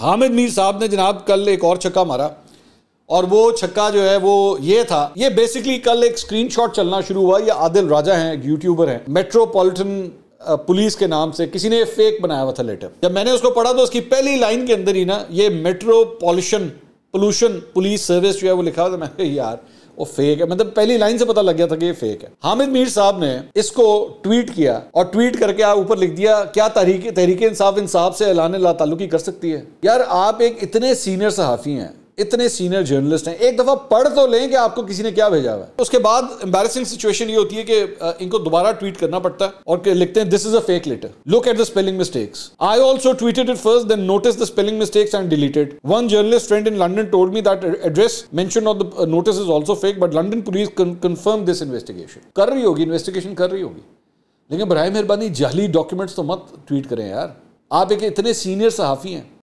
हामिद मीर साहब ने जनाब कल एक और छक्का मारा और वो छक्का जो है वो ये था ये बेसिकली कल एक स्क्रीनशॉट चलना शुरू हुआ ये आदिल राजा हैं एक यूट्यूबर हैं मेट्रोपॉलिटन पुलिस के नाम से किसी ने फेक बनाया हुआ था लेटर जब मैंने उसको पढ़ा तो उसकी पहली लाइन के अंदर ही ना ये मेट्रोपॉलिशन पोल्यूशन पुलिस सर्विस जो है वो लिखा था मैंने यार वो फेक है मतलब पहली लाइन से पता लग गया था कि ये फेक है हामिद मीर साहब ने इसको ट्वीट किया और ट्वीट करके आप ऊपर लिख दिया क्या तहरीक तहरीक इंसाफ इंसाफ से ऐलान ला तल्लुकी कर सकती है यार आप एक इतने सीनियर सहाफ़ी हैं इतने सीनियर जर्नलिस्ट हैं एक दफ़ा पढ़ तो लें कि आपको किसी ने क्या भेजा हुआ है उसके बाद एम्बेसिंग सिचुएशन ये होती है कि इनको दोबारा ट्वीट करना पड़ता है और लिखते हैं this is a fake letter look at the spelling mistakes I also tweeted it first then notice the spelling mistakes and deleted one journalist friend in London told me that address mention of the notice is also fake but London police confirm this investigation कर रही होगी investigation कर रही होगी लेकिन बर मेहरबानी जाली डॉक्यूमेंट्स तो मत ट्वीट करें यार आप एक इतने सीनियर सहाफ़ी हैं